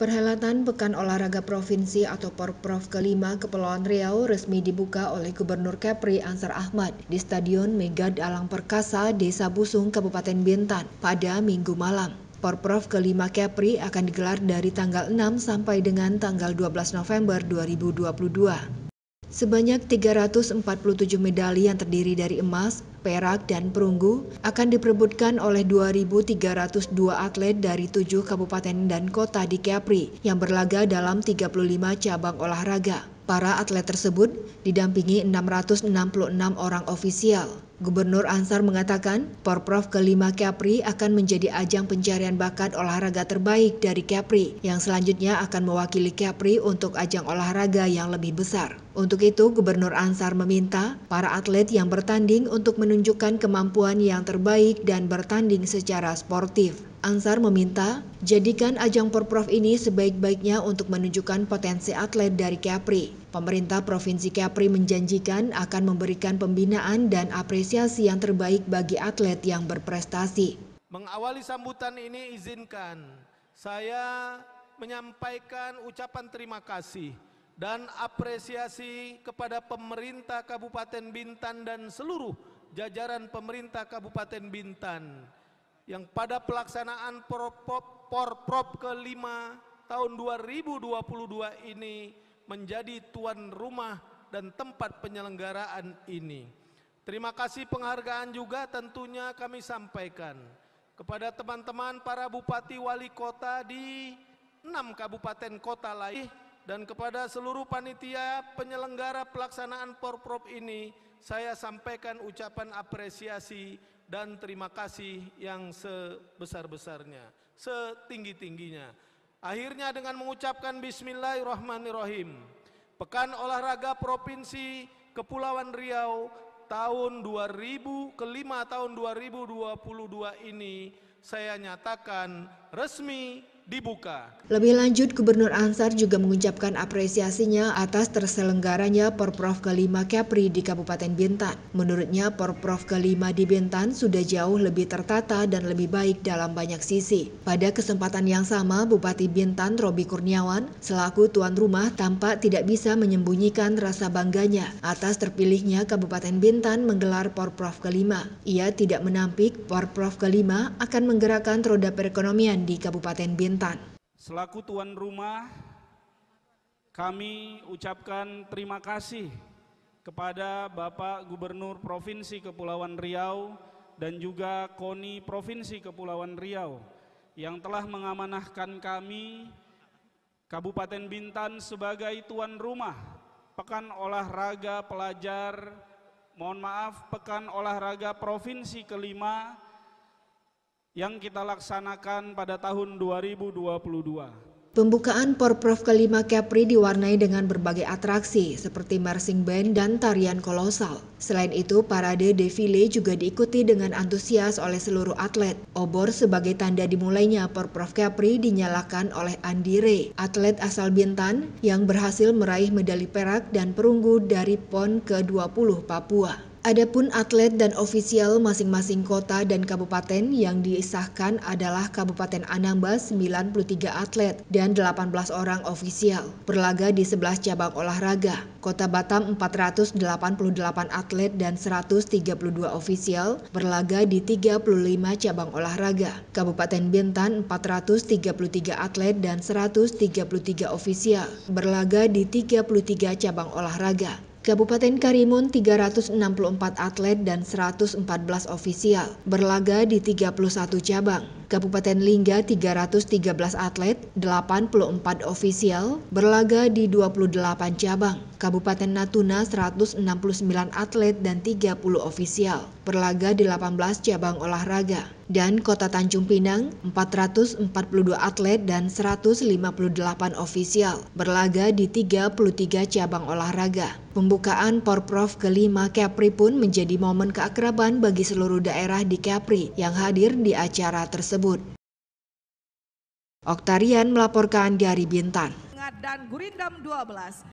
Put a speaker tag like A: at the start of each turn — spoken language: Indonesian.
A: Perhelatan Pekan Olahraga Provinsi atau Porprov kelima Kepulauan Riau resmi dibuka oleh Gubernur Kepri Ansar Ahmad di Stadion Megad Alang Perkasa, Desa Busung, Kabupaten Bintan pada Minggu malam. Porprov kelima Kepri akan digelar dari tanggal 6 sampai dengan tanggal 12 November 2022. Sebanyak 347 medali yang terdiri dari emas, perak, dan perunggu akan diperebutkan oleh 2.302 atlet dari tujuh kabupaten dan kota di Kepri yang berlaga dalam 35 cabang olahraga. Para atlet tersebut didampingi 666 orang ofisial. Gubernur Ansar mengatakan, Porprov kelima Kepri akan menjadi ajang pencarian bakat olahraga terbaik dari Kepri, yang selanjutnya akan mewakili Kepri untuk ajang olahraga yang lebih besar. Untuk itu, Gubernur Ansar meminta para atlet yang bertanding untuk menunjukkan kemampuan yang terbaik dan bertanding secara sportif. Ansar meminta, jadikan ajang Porprov ini sebaik-baiknya untuk menunjukkan potensi atlet dari Kepri. Pemerintah Provinsi Kepri menjanjikan akan memberikan pembinaan dan apresiasi yang terbaik bagi atlet yang berprestasi.
B: Mengawali sambutan ini izinkan saya menyampaikan ucapan terima kasih dan apresiasi kepada pemerintah Kabupaten Bintan dan seluruh jajaran pemerintah Kabupaten Bintan yang pada pelaksanaan Porprov ke-5 tahun 2022 ini menjadi tuan rumah dan tempat penyelenggaraan ini. Terima kasih penghargaan juga tentunya kami sampaikan kepada teman-teman para bupati wali kota di enam kabupaten kota lain dan kepada seluruh panitia penyelenggara pelaksanaan porprop ini saya sampaikan ucapan apresiasi dan terima kasih yang sebesar-besarnya, setinggi-tingginya. Akhirnya dengan mengucapkan bismillahirrahmanirrahim. Pekan Olahraga Provinsi Kepulauan Riau tahun 2000 kelima tahun 2022 ini saya nyatakan resmi dibuka.
A: Lebih lanjut, Gubernur Ansar juga mengucapkan apresiasinya atas terselenggaranya Porprov ke-5 Kepri di Kabupaten Bintan. Menurutnya, Porprov ke-5 di Bintan sudah jauh lebih tertata dan lebih baik dalam banyak sisi. Pada kesempatan yang sama, Bupati Bintan Robi Kurniawan selaku tuan rumah tampak tidak bisa menyembunyikan rasa bangganya atas terpilihnya Kabupaten Bintan menggelar Porprov ke-5. Ia tidak menampik Porprov ke-5 akan menggerakkan roda perekonomian di Kabupaten Bintan. Kalimantan.
C: Selaku tuan rumah, kami ucapkan terima kasih kepada Bapak Gubernur Provinsi Kepulauan Riau dan juga KONI Provinsi Kepulauan Riau yang telah mengamanahkan kami Kabupaten Bintan sebagai tuan rumah Pekan Olahraga Pelajar mohon maaf Pekan Olahraga Provinsi kelima yang kita laksanakan pada tahun 2022.
A: Pembukaan Porprov kelima Kepri diwarnai dengan berbagai atraksi seperti marching band dan tarian kolosal. Selain itu, parade defile juga diikuti dengan antusias oleh seluruh atlet. Obor sebagai tanda dimulainya Porprov Kepri dinyalakan oleh Andire, atlet asal Bintan yang berhasil meraih medali perak dan perunggu dari PON ke-20 Papua. Adapun atlet dan ofisial masing-masing kota dan kabupaten yang disahkan adalah Kabupaten Anambas 93 atlet dan 18 orang ofisial berlaga di 11 cabang olahraga. Kota Batam 488 atlet dan 132 ofisial berlaga di 35 cabang olahraga. Kabupaten Bintan 433 atlet dan 133 ofisial berlaga di 33 cabang olahraga. Kabupaten Karimun 364 atlet dan 114 ofisial berlaga di 31 cabang. Kabupaten Lingga 313 atlet, 84 ofisial, berlaga di 28 cabang. Kabupaten Natuna 169 atlet dan 30 ofisial, berlaga di 18 cabang olahraga. Dan Kota Tanjung Pinang 442 atlet dan 158 ofisial, berlaga di 33 cabang olahraga. Pembukaan Porprov ke lima Kepri pun menjadi momen keakraban bagi seluruh daerah di Kepri yang hadir di acara tersebut tersebut. Oktarian melaporkan dari Bintan.
C: Dan Gurindam 12.